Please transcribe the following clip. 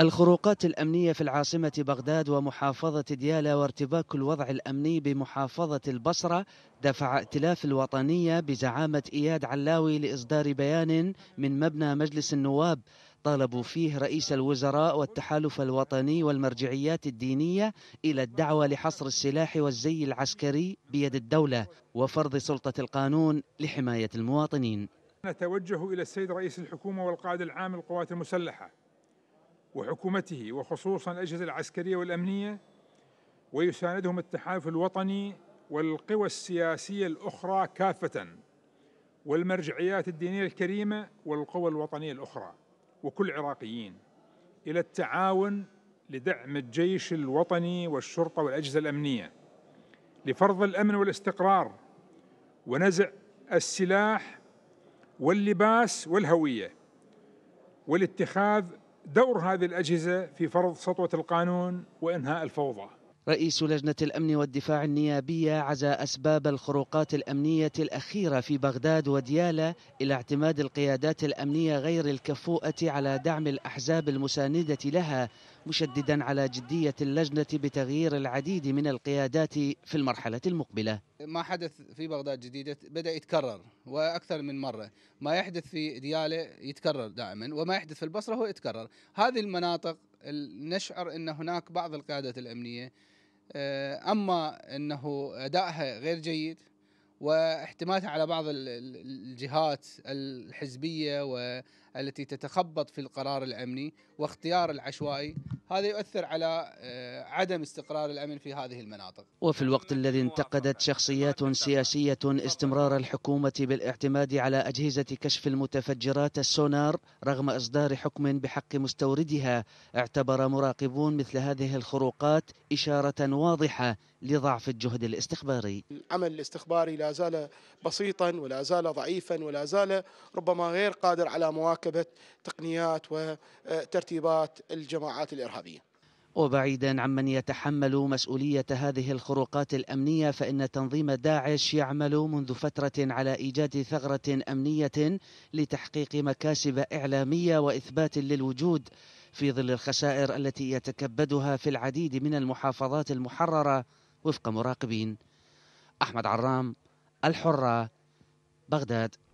الخروقات الأمنية في العاصمة بغداد ومحافظة ديالى وارتباك الوضع الأمني بمحافظة البصرة دفع ائتلاف الوطنية بزعامة إياد علاوي لإصدار بيان من مبنى مجلس النواب طالبوا فيه رئيس الوزراء والتحالف الوطني والمرجعيات الدينية إلى الدعوة لحصر السلاح والزي العسكري بيد الدولة وفرض سلطة القانون لحماية المواطنين نتوجه إلى السيد رئيس الحكومة والقائد العام للقوات المسلحة وحكومته وخصوصا الأجهزة العسكرية والأمنية ويساندهم التحالف الوطني والقوى السياسية الأخرى كافة والمرجعيات الدينية الكريمة والقوى الوطنية الأخرى وكل العراقيين إلى التعاون لدعم الجيش الوطني والشرطة والأجهزة الأمنية لفرض الأمن والاستقرار ونزع السلاح واللباس والهوية والاتخاذ دور هذه الأجهزة في فرض سطوة القانون وإنهاء الفوضى رئيس لجنة الأمن والدفاع النيابية عزى أسباب الخروقات الأمنية الأخيرة في بغداد وديالة إلى اعتماد القيادات الأمنية غير الكفوءة على دعم الأحزاب المساندة لها مشددا على جدية اللجنة بتغيير العديد من القيادات في المرحلة المقبلة ما حدث في بغداد جديدة بدأ يتكرر وأكثر من مرة ما يحدث في ديالة يتكرر دائما وما يحدث في البصرة هو يتكرر هذه المناطق نشعر أن هناك بعض القيادات الأمنية آه، أما أنه أدائها غير جيد واحتمالها على بعض الجهات الحزبية والتي تتخبط في القرار الأمني واختيار العشوائي هذا يؤثر على آه، عدم استقرار الأمن في هذه المناطق وفي الوقت الذي انتقدت شخصيات سياسية استمرار الحكومة بالاعتماد على أجهزة كشف المتفجرات السونار رغم إصدار حكم بحق مستوردها اعتبر مراقبون مثل هذه الخروقات إشارة واضحة لضعف الجهد الاستخباري العمل الاستخباري لا زال بسيطا ولا زال ضعيفا ولا زال ربما غير قادر على مواكبة تقنيات وترتيبات الجماعات الإرهابية وبعيدا عمن يتحمل مسؤولية هذه الخروقات الأمنية فإن تنظيم داعش يعمل منذ فترة على إيجاد ثغرة أمنية لتحقيق مكاسب إعلامية وإثبات للوجود في ظل الخسائر التي يتكبدها في العديد من المحافظات المحررة وفق مراقبين أحمد عرام الحرة بغداد